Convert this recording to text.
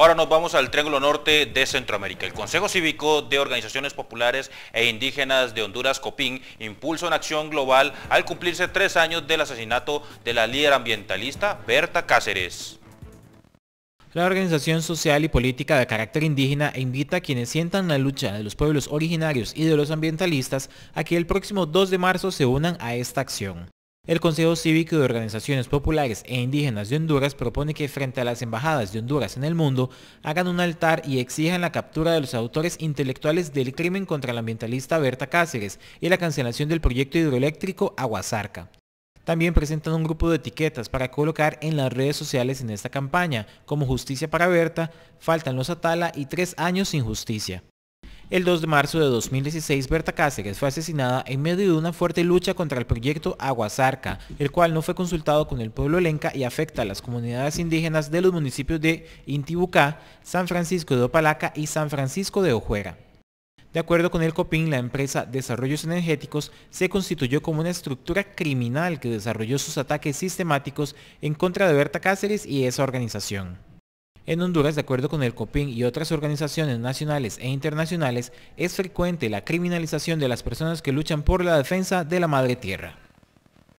Ahora nos vamos al Triángulo Norte de Centroamérica. El Consejo Cívico de Organizaciones Populares e Indígenas de Honduras, COPIN, impulsa una acción global al cumplirse tres años del asesinato de la líder ambientalista Berta Cáceres. La organización social y política de carácter indígena invita a quienes sientan la lucha de los pueblos originarios y de los ambientalistas a que el próximo 2 de marzo se unan a esta acción. El Consejo Cívico de Organizaciones Populares e Indígenas de Honduras propone que frente a las embajadas de Honduras en el mundo hagan un altar y exijan la captura de los autores intelectuales del crimen contra la ambientalista Berta Cáceres y la cancelación del proyecto hidroeléctrico Aguasarca. También presentan un grupo de etiquetas para colocar en las redes sociales en esta campaña, como Justicia para Berta, Faltan los Atala y Tres Años sin Justicia. El 2 de marzo de 2016, Berta Cáceres fue asesinada en medio de una fuerte lucha contra el proyecto Aguazarca, el cual no fue consultado con el pueblo lenca y afecta a las comunidades indígenas de los municipios de Intibucá, San Francisco de Opalaca y San Francisco de Ojuera. De acuerdo con el COPIN, la empresa Desarrollos Energéticos se constituyó como una estructura criminal que desarrolló sus ataques sistemáticos en contra de Berta Cáceres y esa organización. En Honduras, de acuerdo con el COPIN y otras organizaciones nacionales e internacionales, es frecuente la criminalización de las personas que luchan por la defensa de la madre tierra.